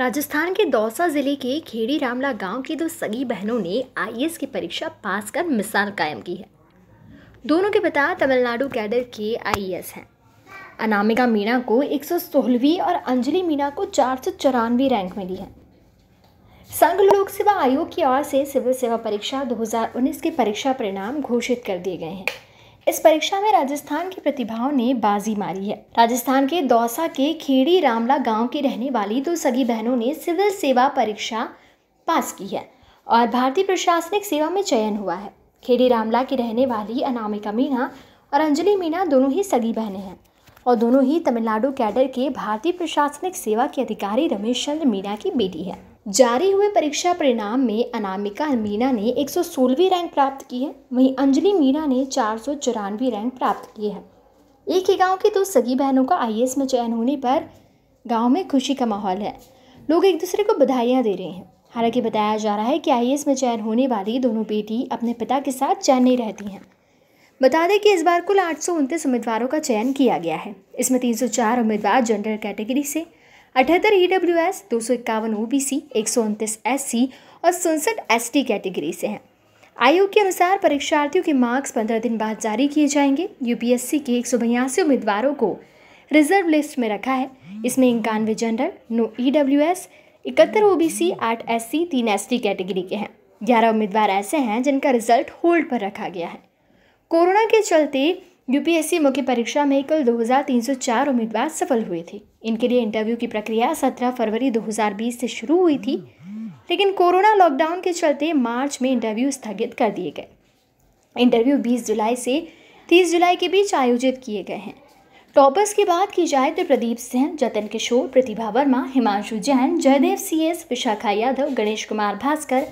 राजस्थान के दौसा ज़िले के खेड़ी रामला गांव की दो सगी बहनों ने आई e की परीक्षा पास कर मिसाल कायम की है दोनों के पिता तमिलनाडु कैडर के आई e हैं अनामिका मीणा को एक और अंजलि मीणा को चार सौ चौरानवे रैंक मिली है संघ लोक सेवा आयोग की ओर से सिविल सेवा परीक्षा 2019 के परीक्षा परिणाम घोषित कर दिए गए हैं इस परीक्षा में राजस्थान की प्रतिभाओं ने बाजी मारी है राजस्थान के दौसा के खेड़ी रामला गांव की रहने वाली दो सगी बहनों ने सिविल सेवा परीक्षा पास की है और भारतीय प्रशासनिक सेवा में चयन हुआ है खेड़ी रामला की रहने वाली अनामिका मीणा और अंजलि मीणा दोनों ही सगी बहनें हैं और दोनों ही तमिलनाडु कैडर के भारतीय प्रशासनिक सेवा के अधिकारी रमेश चंद्र मीणा की बेटी है जारी हुए परीक्षा परिणाम में अनामिका मीणा ने एक रैंक प्राप्त की है वहीं अंजलि मीणा ने चार रैंक प्राप्त की है एक ही गांव की दो सगी बहनों का आई में चयन होने पर गांव में खुशी का माहौल है लोग एक दूसरे को बधाइयाँ दे रहे हैं हालांकि बताया जा रहा है कि आई में चयन होने वाली दोनों बेटी अपने पिता के साथ चैन नहीं रहती हैं बता दें कि इस बार कुल आठ उम्मीदवारों का चयन किया गया है इसमें 304 उम्मीदवार जनरल कैटेगरी से अठहत्तर ई डब्ल्यू एस दो सौ इक्यावन ओ बी सी एक सौ उनतीस एस सी और सड़सठ एस टी कैटेगरी से हैं आयोग के अनुसार परीक्षार्थियों के मार्क्स पंद्रह दिन बाद जारी किए जाएंगे यूपीएससी के एक सौ बयासी उम्मीदवारों को रिजर्व लिस्ट में रखा है इसमें इक्यानवे जनरल नौ ई डब्ल्यू एस इकहत्तर ओ बी सी आठ एस सी तीन एस टी कैटेगरी के हैं ग्यारह उम्मीदवार ऐसे हैं जिनका रिजल्ट होल्ड पर रखा गया है कोरोना के चलते यूपीएससी मुख्य परीक्षा में कल 2304 उम्मीदवार सफल हुए थे इनके लिए इंटरव्यू की प्रक्रिया 17 फरवरी 2020 से शुरू हुई थी लेकिन कोरोना लॉकडाउन के चलते मार्च में इंटरव्यू स्थगित कर दिए गए इंटरव्यू 20 जुलाई से 30 जुलाई के बीच आयोजित किए गए हैं टॉपर्स की बात की जाए तो प्रदीप सिंह जतन किशोर प्रतिभा वर्मा हिमांशु जैन जयदेव सी एस विशाखा यादव गणेश कुमार भास्कर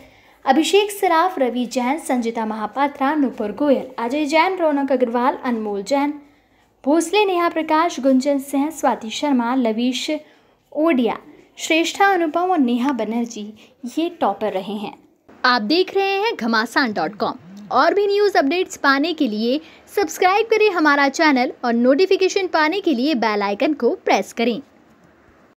अभिषेक सराफ रवि जैन संजिता महापात्रा नुपुर गोयल अजय जैन रौनक अग्रवाल अनमोल जैन भोसले नेहा प्रकाश गुंजन सिंह स्वाति शर्मा लवीश ओडिया श्रेष्ठा अनुपम और नेहा बनर्जी ये टॉपर रहे हैं आप देख रहे हैं घमासान डॉट कॉम और भी न्यूज़ अपडेट्स पाने के लिए सब्सक्राइब करें हमारा चैनल और नोटिफिकेशन पाने के लिए बेल आइकन को प्रेस करें